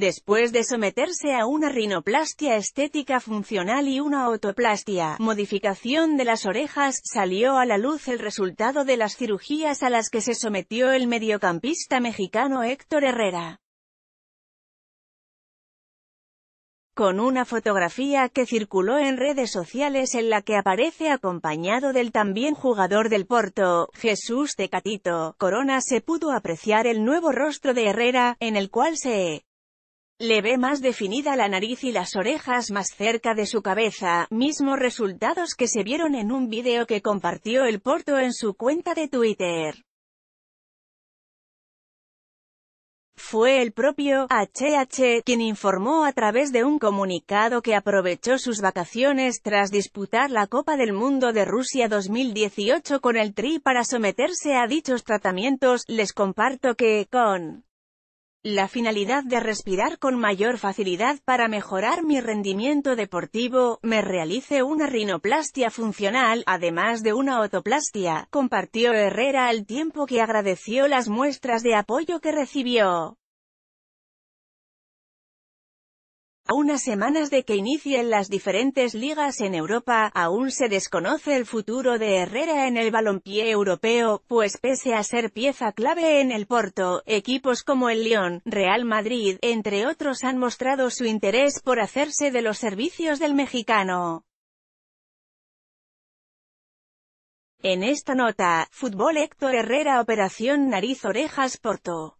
Después de someterse a una rinoplastia estética funcional y una otoplastia, modificación de las orejas, salió a la luz el resultado de las cirugías a las que se sometió el mediocampista mexicano Héctor Herrera. Con una fotografía que circuló en redes sociales en la que aparece acompañado del también jugador del Porto, Jesús Tecatito, Corona se pudo apreciar el nuevo rostro de Herrera, en el cual se le ve más definida la nariz y las orejas más cerca de su cabeza, mismos resultados que se vieron en un vídeo que compartió el Porto en su cuenta de Twitter. Fue el propio HH quien informó a través de un comunicado que aprovechó sus vacaciones tras disputar la Copa del Mundo de Rusia 2018 con el Tri para someterse a dichos tratamientos, les comparto que, con la finalidad de respirar con mayor facilidad para mejorar mi rendimiento deportivo, me realice una rinoplastia funcional, además de una otoplastia, compartió Herrera al tiempo que agradeció las muestras de apoyo que recibió. A unas semanas de que inicien las diferentes ligas en Europa, aún se desconoce el futuro de Herrera en el balompié europeo, pues pese a ser pieza clave en el Porto, equipos como el Lyon, Real Madrid, entre otros han mostrado su interés por hacerse de los servicios del mexicano. En esta nota, Fútbol Héctor Herrera Operación Nariz Orejas Porto.